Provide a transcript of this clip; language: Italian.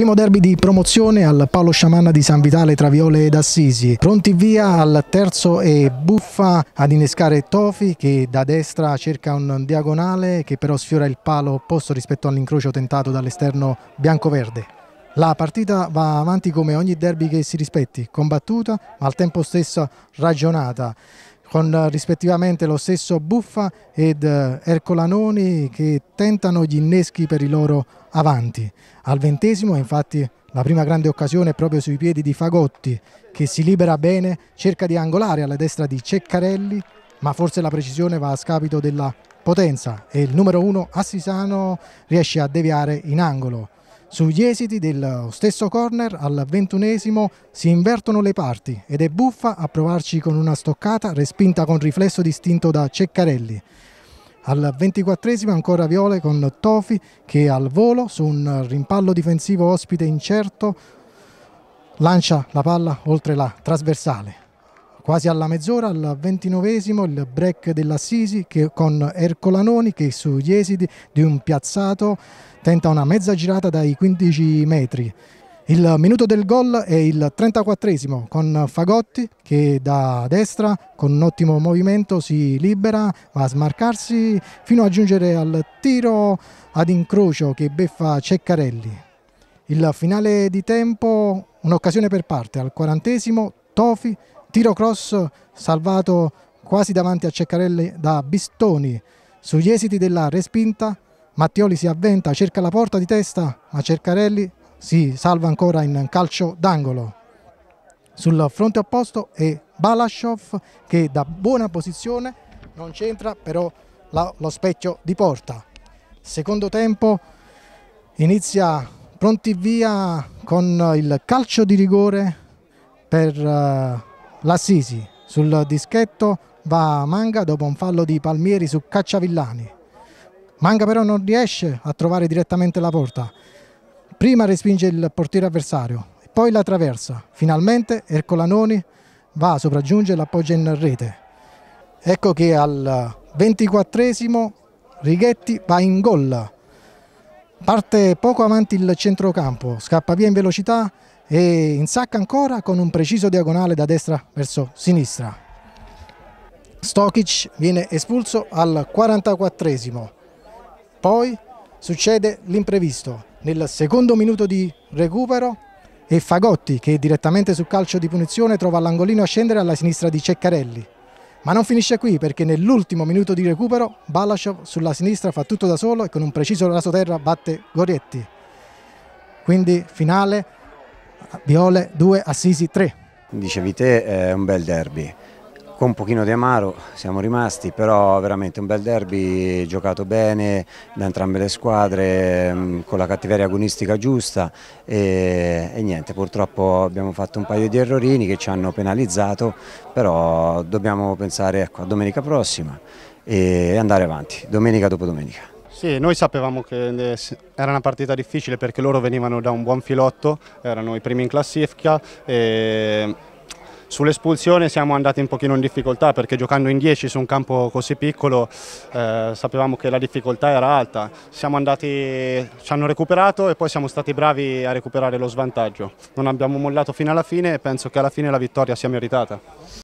Primo derby di promozione al Paolo Sciamanna di San Vitale tra Viole ed Assisi. Pronti via al terzo e Buffa ad innescare Tofi che da destra cerca un diagonale che però sfiora il palo opposto rispetto all'incrocio tentato dall'esterno bianco-verde. La partita va avanti come ogni derby che si rispetti, combattuta ma al tempo stesso ragionata con eh, rispettivamente lo stesso Buffa ed eh, Ercolanoni che tentano gli inneschi per i loro avanti. Al ventesimo infatti la prima grande occasione è proprio sui piedi di Fagotti che si libera bene, cerca di angolare alla destra di Ceccarelli ma forse la precisione va a scapito della potenza e il numero uno Assisano riesce a deviare in angolo. Sugli esiti del stesso corner al ventunesimo si invertono le parti ed è Buffa a provarci con una stoccata respinta con riflesso distinto da Ceccarelli. Al ventiquattresimo ancora Viole con Tofi che al volo su un rimpallo difensivo ospite incerto lancia la palla oltre la trasversale. Quasi alla mezz'ora, al ventinovesimo, il break dell'Assisi che, con Ercolanoni che sugli Jesidi di un piazzato tenta una mezza girata dai 15 metri. Il minuto del gol è il 34 con Fagotti che da destra con un ottimo movimento si libera, va a smarcarsi fino a giungere al tiro ad incrocio che beffa Ceccarelli. Il finale di tempo, un'occasione per parte al quarantesimo, Tofi tiro cross salvato quasi davanti a Ceccarelli da Bistoni sugli esiti della respinta Mattioli si avventa, cerca la porta di testa ma Cercarelli si salva ancora in calcio d'angolo sul fronte opposto è Balashov che da buona posizione non c'entra però la, lo specchio di porta secondo tempo inizia pronti via con il calcio di rigore per uh, L'Assisi sul dischetto va a Manga dopo un fallo di Palmieri su Cacciavillani. Manga però non riesce a trovare direttamente la porta. Prima respinge il portiere avversario, poi la traversa. Finalmente Ercolanoni va a sopraggiungere e l'appoggia in rete. Ecco che al 24 Righetti va in gol. Parte poco avanti il centrocampo, scappa via in velocità e insacca ancora con un preciso diagonale da destra verso sinistra. Stokic viene espulso al 44esimo. Poi succede l'imprevisto. Nel secondo minuto di recupero e Fagotti che direttamente sul calcio di punizione trova l'angolino a scendere alla sinistra di Ceccarelli. Ma non finisce qui perché nell'ultimo minuto di recupero Balashov sulla sinistra fa tutto da solo e con un preciso raso terra batte Gorietti. Quindi finale Viole 2, Assisi 3. Dicevi te, è un bel derby, con un pochino di amaro siamo rimasti, però veramente un bel derby, giocato bene da entrambe le squadre, mm, con la cattiveria agonistica giusta e, e, niente, purtroppo abbiamo fatto un paio di errorini che ci hanno penalizzato, però dobbiamo pensare ecco, a domenica prossima e andare avanti, domenica dopo domenica. Sì, noi sapevamo che eh, era una partita difficile perché loro venivano da un buon filotto, erano i primi in classifica e Sull'espulsione siamo andati un pochino in difficoltà perché giocando in 10 su un campo così piccolo eh, sapevamo che la difficoltà era alta. Andati, ci hanno recuperato e poi siamo stati bravi a recuperare lo svantaggio. Non abbiamo mollato fino alla fine e penso che alla fine la vittoria sia meritata.